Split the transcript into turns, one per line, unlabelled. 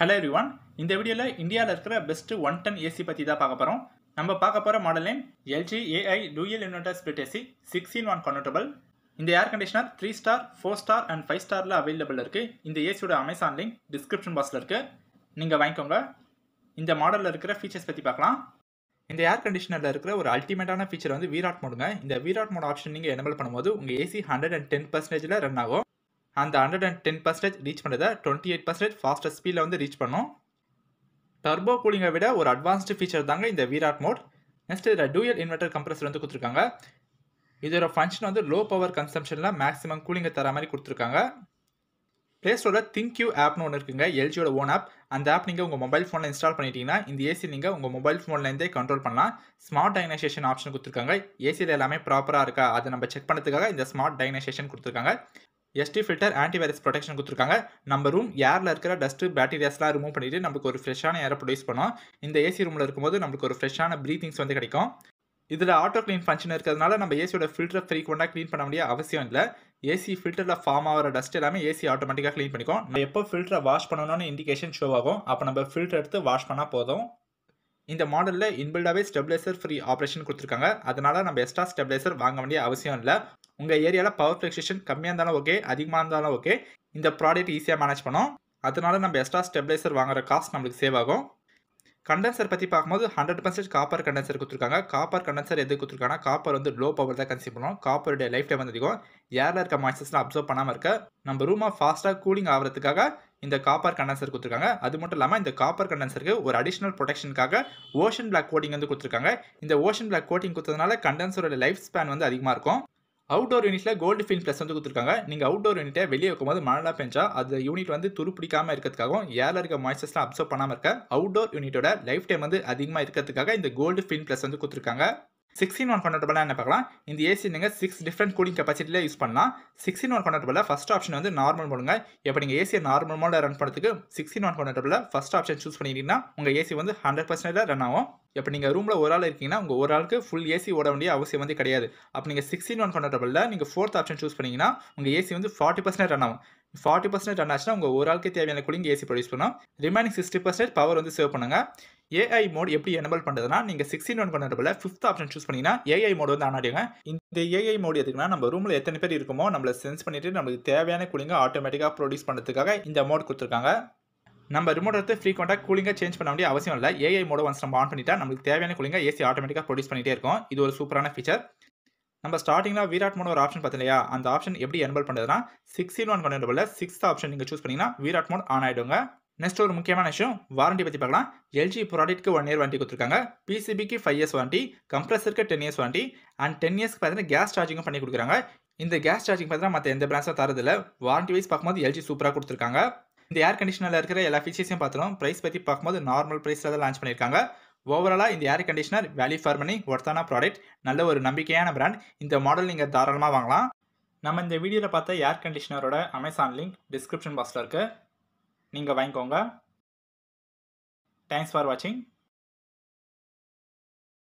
hello everyone இந்த வீடியோவில் இந்தியாவில் இருக்கிற பெஸ்ட்டு ஒன் டென் ஏசி பற்றி தான் பார்க்க போகிறோம் நம்ம பார்க்க போகிற model name LG AI dual inverter split AC six in one convertible இந்த air conditioner three star four star and five ஸ்டாரில் அவைலபிள் இருக்குது இந்த ஏசியோட அமேசான் லிங்க் டிஸ்கிரிப்ஷன் பாக்ஸில் இருக்குது நீங்கள் வாங்கிக்கோங்க இந்த மாடலில் இருக்கிற ஃபீச்சர்ஸ் பற்றி பார்க்கலாம் இந்த ஏர் கண்டிஷனரில் இருக்கிற ஒரு அல்டிமேட்டான ஃபீச்சர் வந்து வீராட் மோடுங்க இந்த வீராட் மோட் ஆப்ஷன் நீங்கள் எனபிள் பண்ணும்போது உங்கள் ஏசி ஹண்ட்ரட் அண்ட் டென் பர்சன்டேஜில் ரன் ஆகும் அந்த hundred and ten percentage reach பண்ணுறதை டுவெண்ட்டி எயிட் பர்சன்டேஜ் ஃபாஸ்ட்டஸ்ட் ஸ்பீடில் வந்து ரீச் பண்ணும் டர்போ கூலிங்கை விட ஒரு அட்வான்ஸ்டு ஃபீச்சர் தாங்க இந்த விராட் மோட் நெக்ஸ்ட் இதில் டூயல் இன்வெர்டர் கம்ப்ரஸர் வந்து கொடுத்துருக்காங்க இதோட ஃபங்க்ஷன் வந்து லோ பவர் கன்சம்ஷனில் மேக்ஸிமம் கூலிங்கை தர மாதிரி கொடுத்துருக்காங்க ப்ளே ஸ்டோரில் திங்க் யூ ஆப்னு ஒன்று இருக்குங்க எல்ஜியோட ஓன் ஆப் அந்த ஆப் நீங்கள் உங்கள் மொபைல் ஃபோனில் இன்ஸ்டால் பண்ணிட்டீங்கன்னா இந்த ஏசி நீங்கள் உங்கள் மொபைல் ஃபோன்லேருந்தே கண்ட்ரோல் பண்ணலாம் ஸ்மார்ட் டைனைசேஷன் ஆப்ஷன் கொடுத்துருக்காங்க ஏசியில் எல்லாமே ப்ராப்பராக இருக்கா அதை நம்ம செக் பண்ணதுக்காக இந்த ஸ்மார்ட் டைனைசேஷன் கொடுத்துருக்காங்க SD filter anti virus protection கொடுத்துருக்காங்க நம்ம ரூம் ஏரில் இருக்கிற டஸ்ட்டு பேட்டீரியாஸ்லாம் ரிமூவ் பண்ணிவிட்டு நமக்கு ஒரு ஃப்ரெஷ்ஷான ஏரை ப்ரொடியூஸ் பண்ணோம் இந்த ஏசி ரூமில் இருக்கும்போது நம்மளுக்கு ஒரு ஃப்ரெஷ்ஷான ப்ரீத்திங்ஸ் வந்து கிடைக்கும் இதில் ஆட்டோ க்ளீன் ஃபங்க்ஷன் இருக்கிறதுனால நம்ம ஏசியோட ஃபில்டரை ஃப்ரீக்வெண்ட்டாக க்ளீன் பண்ண முடிய அவசியம் இல்லை ஏசி ஃபில்டரில் ஃபார்ம் ஆகிற டஸ்ட் எல்லாமே ஏசி ஆட்டோமேட்டிக்காக க்ளீன் பண்ணிக்கும் நம்ம எப்போ ஃபில்டரை வாஷ் பண்ணணும்னு இண்டிகேஷன் ஷோ ஆகும் அப்போ நம்ம ஃபில்டர் எடுத்து வாஷ் பண்ணால் போதும் இந்த மாடலில் இன்பில்டாகவே ஸ்டெபிலைசர் ஃப்ரீ ஆப்ரேஷன் கொடுத்துருக்காங்க அதனால் நம்ம எக்ஸ்ட்ரா ஸ்டெபிலைசர் வாங்க வேண்டிய அவசியம் இல்லை உங்கள் ஏரியாவில் பவர் ஃபிளக்ஷேஷன் கம்மியாக இருந்தாலும் ஓகே அதிகமாக இருந்தாலும் ஓகே இந்த ப்ராடக்ட் ஈஸியாக மேனேஜ் பண்ணோம் அதனால் நம்ம எக்ஸ்ட்ரா ஸ்டெபிலைசர் வாங்குற காஸ்ட் நம்மளுக்கு சேவ் ஆகும் கண்டென்சர் பற்றி பார்க்கும்போது ஹண்ட்ரட் பர்சன்ட் காப்பர் கண்டென்சர் கொடுத்துருக்காங்க காப்பர் கண்டென்சர் எது கொடுத்துருக்காங்கன்னா காப்பர் வந்து லோ பவர் தான் கன்சியூம் பண்ணுவோம் காப்பருடைய லைஃப் டைம் வந்து அதிகம் ஏரில் இருக்க மாய்ச்சர்ஸ்லாம் அப்சர்வ் பண்ணாமல் இருக்க நம்ம ரூமாக ஃபாஸ்ட்டாக கூலிங் ஆகிறதுக்காக இந்த காப்பர் கண்டென்சர் கொடுத்துருக்காங்க அது மட்டும் இல்லாமல் இந்த காப்பர் கண்டென்சருக்கு ஒரு அடிஷனல் ப்ரொடெக்ஷனுக்காக ஓஷன் பிளாக் கோட்டிங் வந்து கொடுத்துருக்காங்க இந்த ஓஷன் பிளாக் கோட்டிங் கொடுத்ததுனால கண்டென்சரோட லைஃப் ஸ்பேன் வந்து அதிகமாக இருக்கும் அவுடோர் யூனிட்டில் கோல்டு ஃபீல் ப்ளஸ் வந்து கொடுத்துருக்காங்க நீங்கள் அவுடோர் யூனிட்டை வெளியே வைக்கும்போது மழைலாம் பெஞ்சா அது யூனிட் வந்து துருப்பிடிக்காம இருக்கிறதுக்காகவும் ஏர்ல இருக்க மாய்ச்சர்ஸ்லாம் அப்சர்வ் பண்ணாமல் இருக்க அவுடோர் யூனிட்டோட லைஃப் டைம் வந்து அதிகமாக இருக்கிறதுக்காக இந்த கோல்டு ஃபீல் ப்ளஸ் வந்து கொடுத்துருக்காங்க சிக்ஸ்டின் ஒன் கன்வெர்ட்டபிளாக என்ன பார்க்கலாம் இந்த ஏசி நீங்கள் சிக்ஸ் டிஃப்ரெண்ட் கூலிங் கெப்பாசிட்டியில் யூஸ் பண்ணலாம் சிக்ஸ்டின் ஒன் கன்வெர்ட்டபிளில் ஃபஸ்ட் ஆப்ஷன் வந்து நார்மல் போடுங்க இப்போ நீங்கள் ஏசியை நார்மல் மோடில் ரன் பண்ணுறதுக்கு சிக்ஸ்டின் ஒன் கன்வெர்ட்டபிளில் ஃபஸ்ட் ஆப்ஷன் சூஸ் பண்ணிட்டீங்கன்னா உங்கள் ஏசி வந்து ஹண்ட்ரட் பர்சன்டேஜ் ரன் ஆகும் இப்போ நீங்கள் ரூமில் ஒரு ஆள் இருக்கீங்கன்னா உங்கள் ஒரு ஆளுக்கு ஃபுல் ஏசி ஓட வேண்டிய அவசியம் வந்து கிடையாது அப்போ நீங்கள் சிக்ஸ்டின் ஒன் கன்வெர்ட்டபிளில் நீங்கள் ஃபோர்த் ஆப்ஷன் சூஸ் பண்ணிங்கன்னா உங்கள் ஏசி வந்து ஃபார்ட்டி பர்சன்டேஜ் ரன் ஆகும் ஃபார்ட்டி பர்சன்டேஜ் ரன் ஆச்சுன்னா உங்கள் ஒரு ஆளுக்கு தேவையான கூலிங் ஏசி ப்ரொடியூஸ் பண்ணோம் ரிமைனிங் சிக்ஸ்டி பர்சன்டேஜ் பவர் வந்து சேவ் பண்ணுங்க ஏஐ மோட் எப்படி எனபிள் பண்ணுறதுனா நீங்கள் சிக்ஸ்டின் ஒன் பண்ணுறதுல ஃபிஃப்த் ஆப்ஷன் சூஸ் பண்ணிங்கன்னா ஏஐ மோட் வந்து ஆன் இந்த ஏஐ மோட் எதுக்குன்னா நம்ம ரூமில் எத்தனை பேர் இருக்குமோ நம்மளை சென்ஸ் பண்ணிவிட்டு நம்மளுக்கு தேவையான கூலிங்கை ஆட்டோமேட்டிக்காக ப்ரொடியூஸ் பண்ணுறதுக்காக இந்த மோட் கொடுத்துருக்காங்க நம்ம ரிமோட் எடுத்து ஃப்ரீக்வெண்ட்டாக கூலிங்காக சேஞ்ச் பண்ண வேண்டிய அவசியம் இல்லை ஏஐ மோட ஒன்ஸ் நம்ம ஆன் பண்ணிட்டா நமக்கு தேவையான கூலிங்காக ஏசி ஆட்டோமேட்டிக்காக ப்ரொடியூஸ் பண்ணிகிட்டே இருக்கும் இது ஒரு சூப்பரான ஃபீச்சர் நம்ம ஸ்டார்டிங்கில் விராட் மோன் ஒரு ஆப்ஷன் பார்த்தீங்கன்னா அந்த ஆப்ஷன் எப்படி என்பல் பண்ணுறதுனா இன் ஒன் கொண்டு போல சிக்ஸ்த் ஆப்ஷன் நீங்கள் சூஸ் பண்ணிங்கன்னா விராட் மோன் ஆன் ஆகிடுங்க நெக்ஸ்ட் ஒரு முக்கியமான விஷயம் வாரண்டி பற்றி பார்க்கலாம் எல்ஜி ப்ராடக்ட்க்கு ஒன் இயர் வாண்டி கொடுத்துருக்காங்க பிசிபிக்கு ஃபைவ் இயர்ஸ் வாண்டி கம்ப்ரஸருக்கு ten years warranty and ten இயர்ஸ்க்கு பார்த்தீங்கன்னா கேஸ் சார்ஜிங்கும் பண்ணி கொடுக்குறாங்க இந்த கேஸ் சார்ஜிங் பார்த்தீங்கன்னா மற்ற எந்த பிரான்ஸும் தரதில்ல வாரண்டி வைஸ் பார்க்கும்போது எல்ஜி சூப்பராக கொடுத்துருக்காங்க இந்த ஏர் கண்டிஷனில் இருக்கிற எல்லா ஃபீச்சர்ஸையும் பார்த்துருவோம் ப்ரைஸ் பற்றி பார்க்கும்போது நார்மல் ப்ரைஸில் தான் லான்ச் பண்ணியிருக்காங்க ஓவராலாக இந்த air conditioner value for money ஒர்த்தான ப்ராடக்ட் நல்ல ஒரு நம்பிக்கையான பிராண்ட் இந்த மாடல் நீங்கள் தாராளமாக வாங்கலாம் நம்ம இந்த வீடியோவில் பார்த்த ஏர் கண்டிஷனரோட அமேசான் லிங்க் டிஸ்கிரிப்ஷன் பாக்ஸில் இருக்குது நீங்கள் வாங்கிக்கோங்க தேங்க்ஸ் ஃபார் வாட்சிங்